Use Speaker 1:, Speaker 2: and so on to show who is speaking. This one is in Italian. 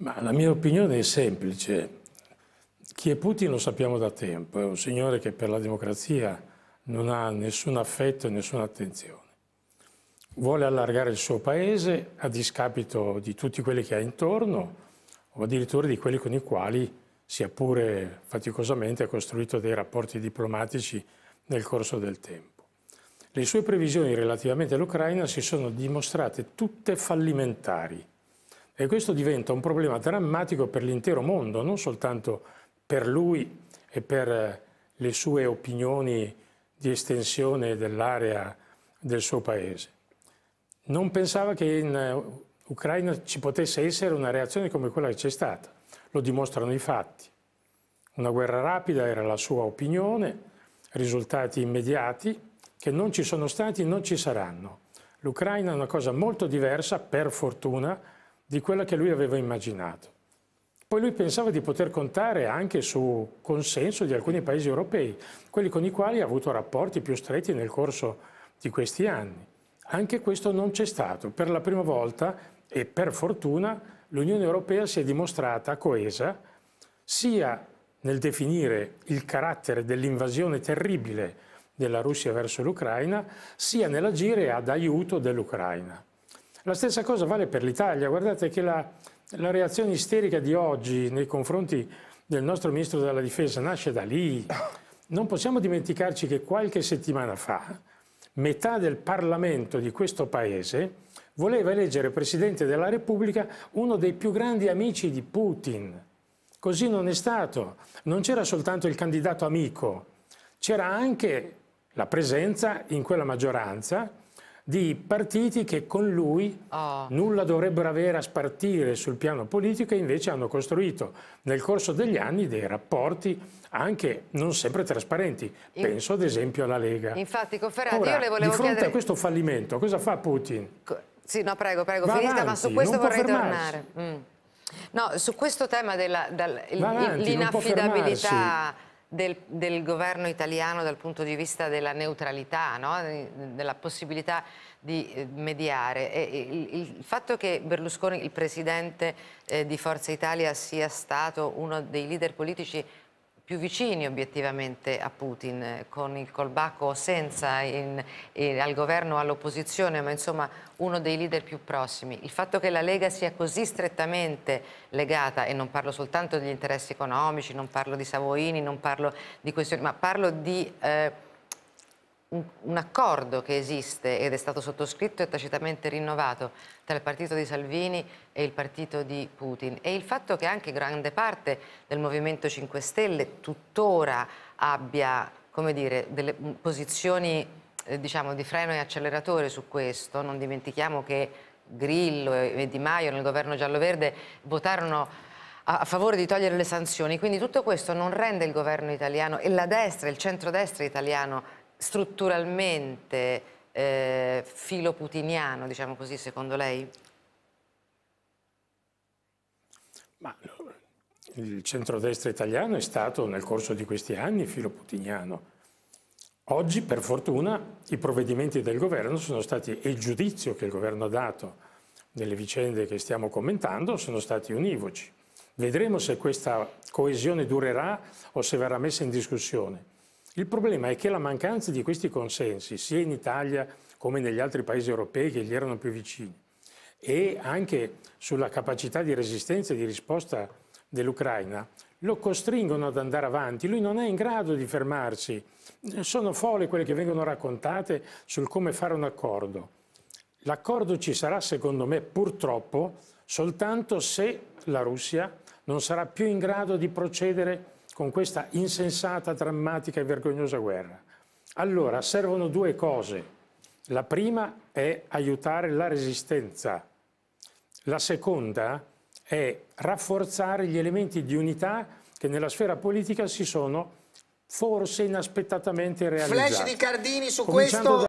Speaker 1: Ma la mia opinione è semplice. Chi è Putin lo sappiamo da tempo, è un signore che per la democrazia non ha nessun affetto e nessuna attenzione. Vuole allargare il suo paese a discapito di tutti quelli che ha intorno o addirittura di quelli con i quali sia pure faticosamente ha costruito dei rapporti diplomatici nel corso del tempo. Le sue previsioni relativamente all'Ucraina si sono dimostrate tutte fallimentari e questo diventa un problema drammatico per l'intero mondo, non soltanto per lui e per eh, le sue opinioni di estensione dell'area del suo paese. Non pensava che in eh, Ucraina ci potesse essere una reazione come quella che c'è stata, lo dimostrano i fatti. Una guerra rapida era la sua opinione, risultati immediati che non ci sono stati e non ci saranno. L'Ucraina è una cosa molto diversa, per fortuna, di quella che lui aveva immaginato. Poi lui pensava di poter contare anche su consenso di alcuni paesi europei, quelli con i quali ha avuto rapporti più stretti nel corso di questi anni. Anche questo non c'è stato. Per la prima volta, e per fortuna, l'Unione Europea si è dimostrata coesa sia nel definire il carattere dell'invasione terribile della Russia verso l'Ucraina, sia nell'agire ad aiuto dell'Ucraina. La stessa cosa vale per l'Italia. Guardate che la, la reazione isterica di oggi nei confronti del nostro ministro della difesa nasce da lì. Non possiamo dimenticarci che qualche settimana fa metà del Parlamento di questo paese voleva eleggere Presidente della Repubblica uno dei più grandi amici di Putin. Così non è stato. Non c'era soltanto il candidato amico, c'era anche la presenza in quella maggioranza di partiti che con lui oh. nulla dovrebbero avere a spartire sul piano politico e invece hanno costruito nel corso degli anni dei rapporti anche non sempre trasparenti. Penso ad esempio alla Lega.
Speaker 2: Infatti, Cofferati, io le volevo chiedere... Di fronte chiedere... a questo
Speaker 1: fallimento, cosa fa Putin? Sì, no, prego, prego,
Speaker 2: Va finisca, avanti, ma su questo vorrei tornare. Mm. No, su questo tema dell'inaffidabilità del, del, governo italiano dal punto di vista della neutralità, no? della possibilità di eh, mediare. Il, il, fatto che Berlusconi, il presidente eh, di Forza Italia, sia stato uno dei leader politici più vicini obiettivamente a Putin, con il colbacco o senza, in, in, al governo o all'opposizione, ma insomma uno dei leader più prossimi. Il fatto che la Lega sia così strettamente legata, e non parlo soltanto degli interessi economici, non parlo di Savoini, non parlo di questioni, ma parlo di... Eh, un, accordo che esiste ed è stato sottoscritto e tacitamente rinnovato tra il partito di Salvini e il partito di Putin e il fatto che anche grande parte del Movimento 5 Stelle tuttora abbia come dire, delle posizioni eh, diciamo, di freno e acceleratore su questo, non dimentichiamo che Grillo e Di Maio nel governo giallo-verde votarono a favore di togliere le sanzioni, quindi tutto questo non rende il governo italiano e la destra, il centrodestra italiano strutturalmente eh, filoputiniano, diciamo così, secondo lei?
Speaker 1: Ma il centrodestra italiano è stato nel corso di questi anni filoputiniano. Oggi, per fortuna, i provvedimenti del governo sono stati, e il giudizio che il governo ha dato nelle vicende che stiamo commentando, sono stati univoci. Vedremo se questa coesione durerà o se verrà messa in discussione. Il problema è che la mancanza di questi consensi, sia in Italia come negli altri paesi europei che gli erano più vicini, e anche sulla capacità di resistenza e di risposta dell'Ucraina, lo costringono ad andare avanti, lui non è in grado di fermarsi. Sono folle quelle che vengono raccontate sul come fare un accordo. L'accordo ci sarà, secondo me, purtroppo, soltanto se la Russia non sarà più in grado di procedere con questa insensata, drammatica e vergognosa guerra? Allora, servono due cose. La prima è aiutare la resistenza. La seconda è rafforzare gli elementi di unità che nella sfera politica si sono forse inaspettatamente realizzati. Flash di
Speaker 2: Cardini su Cominciando questo...